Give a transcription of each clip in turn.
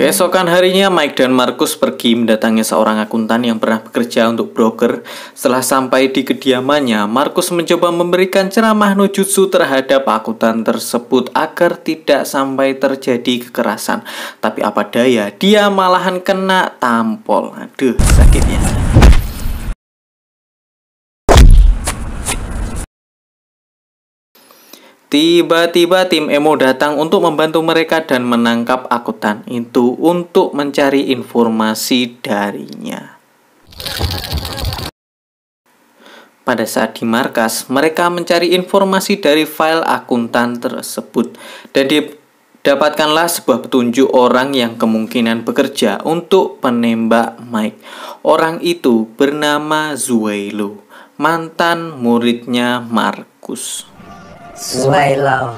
Keesokan harinya, Mike dan Markus pergi mendatangi seorang akuntan yang pernah bekerja untuk broker. Setelah sampai di kediamannya, Markus mencoba memberikan ceramah nujutsu terhadap akuntan tersebut agar tidak sampai terjadi kekerasan. Tapi apa daya, dia malahan kena tampol. Aduh, sakitnya. Tiba-tiba tim Emo datang untuk membantu mereka dan menangkap akutan itu untuk mencari informasi darinya. Pada saat di markas, mereka mencari informasi dari file akuntan tersebut dan didapatkanlah sebuah petunjuk orang yang kemungkinan bekerja untuk penembak Mike. Orang itu bernama Zuelo, mantan muridnya Markus. Suwailo.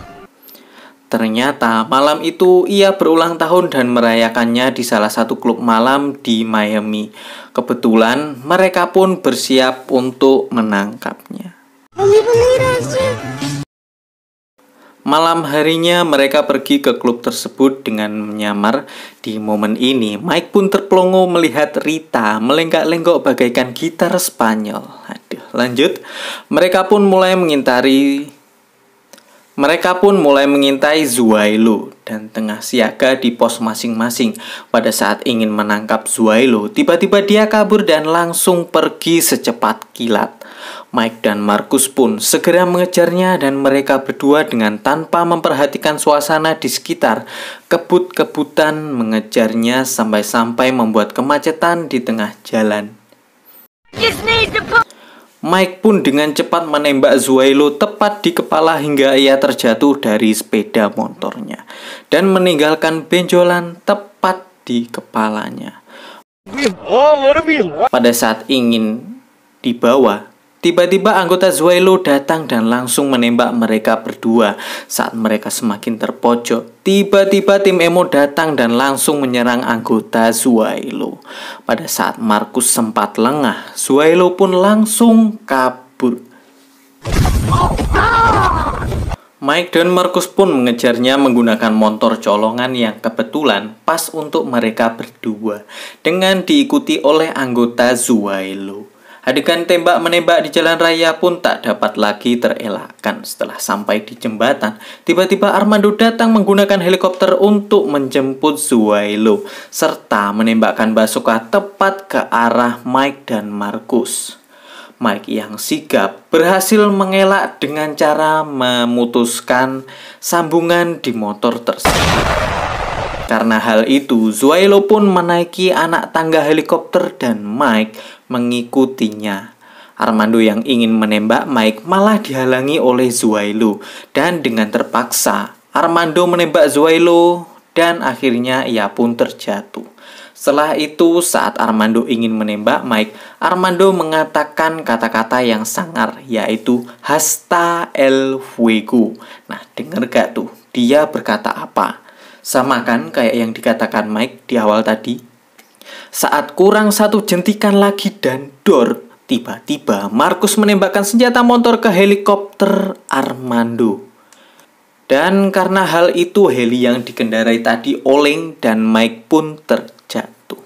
Ternyata malam itu ia berulang tahun dan merayakannya di salah satu klub malam di Miami. Kebetulan mereka pun bersiap untuk menangkapnya. Malam harinya mereka pergi ke klub tersebut dengan menyamar. Di momen ini, Mike pun terpelongo melihat Rita melenggak-lenggok bagaikan gitar Spanyol. Aduh, lanjut. Mereka pun mulai mengintari mereka pun mulai mengintai Zuailo dan tengah siaga di pos masing-masing. Pada saat ingin menangkap Zuailo, tiba-tiba dia kabur dan langsung pergi secepat kilat. Mike dan Markus pun segera mengejarnya dan mereka berdua dengan tanpa memperhatikan suasana di sekitar kebut-kebutan mengejarnya sampai-sampai membuat kemacetan di tengah jalan. Just Mike pun dengan cepat menembak Zuailo tepat di kepala hingga ia terjatuh dari sepeda motornya dan meninggalkan benjolan tepat di kepalanya. Pada saat ingin dibawa, Tiba-tiba anggota Zuelo datang dan langsung menembak mereka berdua saat mereka semakin terpojok. Tiba-tiba tim Emo datang dan langsung menyerang anggota Zuelo. Pada saat Markus sempat lengah, Zuelo pun langsung kabur. Mike dan Markus pun mengejarnya menggunakan motor colongan yang kebetulan pas untuk mereka berdua dengan diikuti oleh anggota Zuelo. Adegan tembak-menembak di jalan raya pun tak dapat lagi terelakkan setelah sampai di jembatan. Tiba-tiba Armando datang menggunakan helikopter untuk menjemput Zuailo, serta menembakkan basoka tepat ke arah Mike dan Markus. Mike yang sigap berhasil mengelak dengan cara memutuskan sambungan di motor tersebut. Karena hal itu, Zuailo pun menaiki anak tangga helikopter dan Mike mengikutinya. Armando yang ingin menembak Mike malah dihalangi oleh Zuailo dan dengan terpaksa Armando menembak Zuailo dan akhirnya ia pun terjatuh. Setelah itu saat Armando ingin menembak Mike, Armando mengatakan kata-kata yang sangar yaitu hasta el fuego. Nah, denger gak tuh? Dia berkata apa? Sama kan kayak yang dikatakan Mike di awal tadi? Saat kurang satu jentikan lagi dan dor, tiba-tiba Markus menembakkan senjata motor ke helikopter Armando. Dan karena hal itu heli yang dikendarai tadi oleng dan Mike pun terjatuh.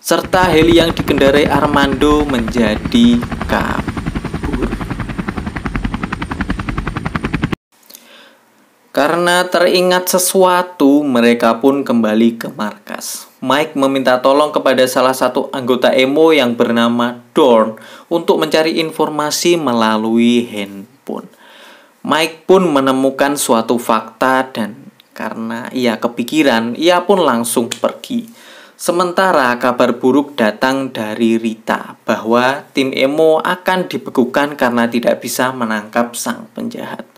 Serta heli yang dikendarai Armando menjadi kabur. Karena teringat sesuatu, mereka pun kembali ke markas. Mike meminta tolong kepada salah satu anggota emo yang bernama Dorn untuk mencari informasi melalui handphone. Mike pun menemukan suatu fakta dan karena ia kepikiran, ia pun langsung pergi. Sementara kabar buruk datang dari Rita bahwa tim emo akan dibekukan karena tidak bisa menangkap sang penjahat.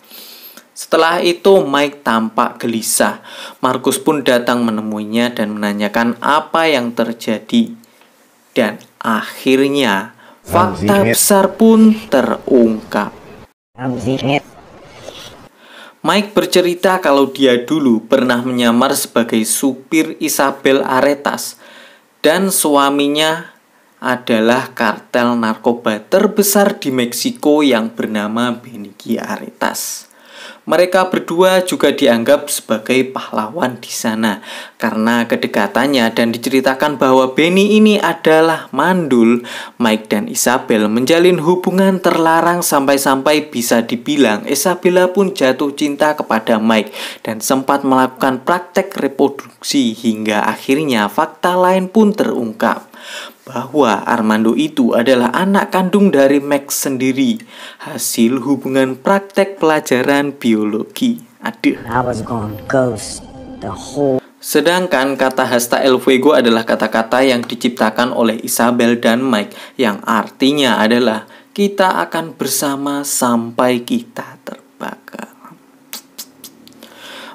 Setelah itu Mike tampak gelisah. Markus pun datang menemuinya dan menanyakan apa yang terjadi. Dan akhirnya fakta besar pun terungkap. Mike bercerita kalau dia dulu pernah menyamar sebagai supir Isabel Aretas dan suaminya adalah kartel narkoba terbesar di Meksiko yang bernama Beniki Aretas. Mereka berdua juga dianggap sebagai pahlawan di sana karena kedekatannya dan diceritakan bahwa Benny ini adalah mandul. Mike dan Isabel menjalin hubungan terlarang sampai-sampai bisa dibilang Isabella pun jatuh cinta kepada Mike dan sempat melakukan praktek reproduksi hingga akhirnya fakta lain pun terungkap bahwa Armando itu adalah anak kandung dari Max sendiri, hasil hubungan praktek pelajaran biologi. Aduh. Sedangkan kata hasta el fuego adalah kata-kata yang diciptakan oleh Isabel dan Mike yang artinya adalah kita akan bersama sampai kita terbakar.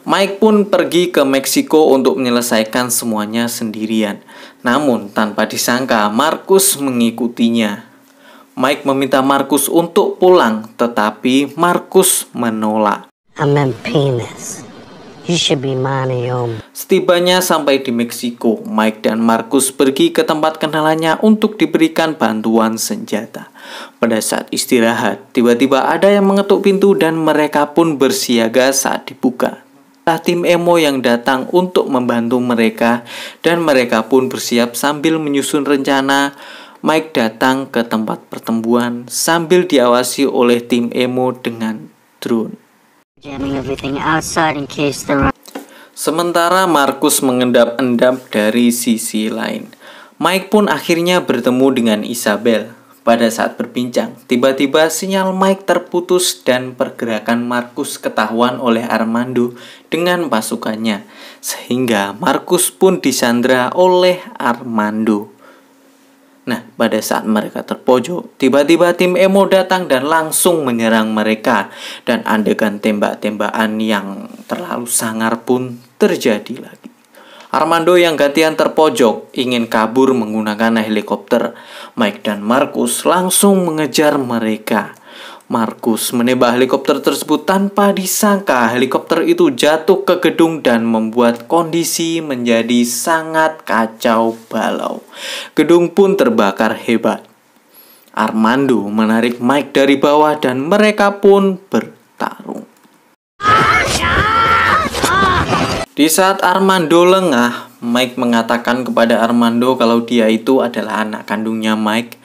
Mike pun pergi ke Meksiko untuk menyelesaikan semuanya sendirian. Namun, tanpa disangka, Markus mengikutinya. Mike meminta Markus untuk pulang, tetapi Markus menolak. penis. You should be Setibanya sampai di Meksiko, Mike dan Markus pergi ke tempat kenalannya untuk diberikan bantuan senjata. Pada saat istirahat, tiba-tiba ada yang mengetuk pintu dan mereka pun bersiaga saat dibuka lah tim Emo yang datang untuk membantu mereka dan mereka pun bersiap sambil menyusun rencana Mike datang ke tempat pertemuan sambil diawasi oleh tim Emo dengan drone. Sementara Markus mengendap-endap dari sisi lain, Mike pun akhirnya bertemu dengan Isabel pada saat berbincang. Tiba-tiba sinyal mike terputus dan pergerakan Markus ketahuan oleh Armando dengan pasukannya, sehingga Markus pun disandra oleh Armando. Nah, pada saat mereka terpojok, tiba-tiba tim Emo datang dan langsung menyerang mereka, dan adegan tembak-tembakan yang terlalu sangar pun terjadi lagi. Armando yang gantian terpojok ingin kabur menggunakan helikopter. Mike dan Markus langsung mengejar mereka. Markus menembak helikopter tersebut tanpa disangka helikopter itu jatuh ke gedung dan membuat kondisi menjadi sangat kacau balau. Gedung pun terbakar hebat. Armando menarik Mike dari bawah dan mereka pun ber Di saat Armando lengah, Mike mengatakan kepada Armando kalau dia itu adalah anak kandungnya Mike.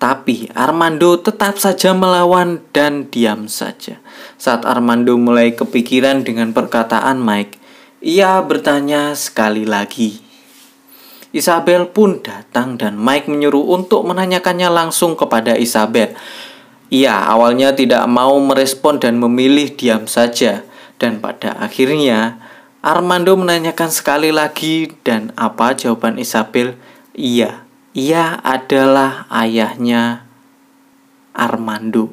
Tapi Armando tetap saja melawan dan diam saja. Saat Armando mulai kepikiran dengan perkataan Mike, ia bertanya sekali lagi. Isabel pun datang dan Mike menyuruh untuk menanyakannya langsung kepada Isabel. Ia awalnya tidak mau merespon dan memilih diam saja. Dan pada akhirnya, Armando menanyakan sekali lagi dan apa jawaban Isabel? Iya, ia adalah ayahnya Armando.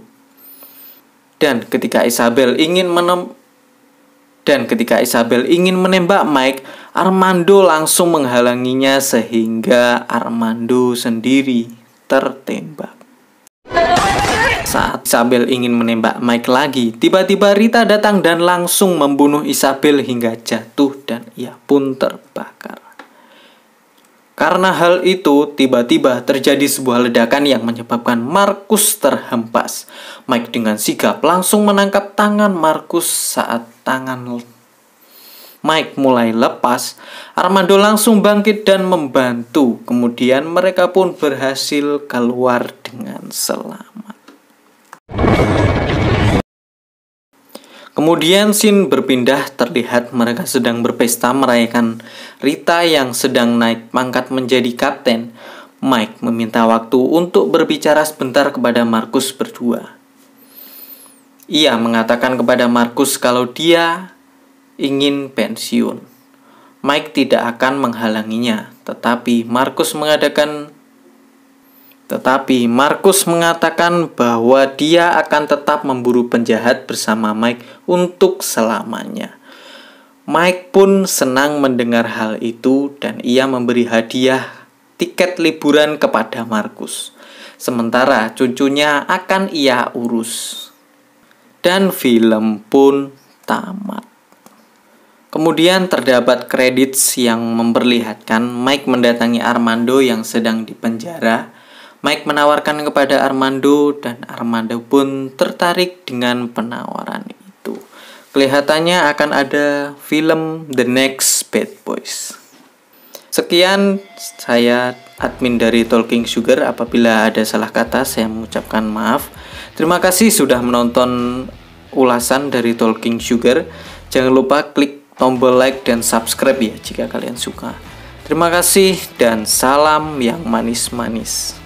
Dan ketika Isabel ingin menem dan ketika Isabel ingin menembak Mike, Armando langsung menghalanginya sehingga Armando sendiri tertembak. Saat Isabel ingin menembak Mike lagi, tiba-tiba Rita datang dan langsung membunuh Isabel hingga jatuh dan ia pun terbakar. Karena hal itu, tiba-tiba terjadi sebuah ledakan yang menyebabkan Markus terhempas. Mike dengan sigap langsung menangkap tangan Markus saat tangan Mike mulai lepas, Armando langsung bangkit dan membantu. Kemudian mereka pun berhasil keluar dengan selamat. Kemudian sin berpindah terlihat mereka sedang berpesta merayakan Rita yang sedang naik pangkat menjadi kapten. Mike meminta waktu untuk berbicara sebentar kepada Markus berdua. Ia mengatakan kepada Markus kalau dia ingin pensiun. Mike tidak akan menghalanginya, tetapi Markus mengadakan tetapi Markus mengatakan bahwa dia akan tetap memburu penjahat bersama Mike untuk selamanya. Mike pun senang mendengar hal itu dan ia memberi hadiah tiket liburan kepada Markus. Sementara cucunya akan ia urus. Dan film pun tamat. Kemudian terdapat kredit yang memperlihatkan Mike mendatangi Armando yang sedang dipenjara penjara Mike menawarkan kepada Armando dan Armando pun tertarik dengan penawaran itu. Kelihatannya akan ada film The Next Bad Boys. Sekian saya admin dari Talking Sugar apabila ada salah kata saya mengucapkan maaf. Terima kasih sudah menonton ulasan dari Talking Sugar. Jangan lupa klik tombol like dan subscribe ya jika kalian suka. Terima kasih dan salam yang manis-manis.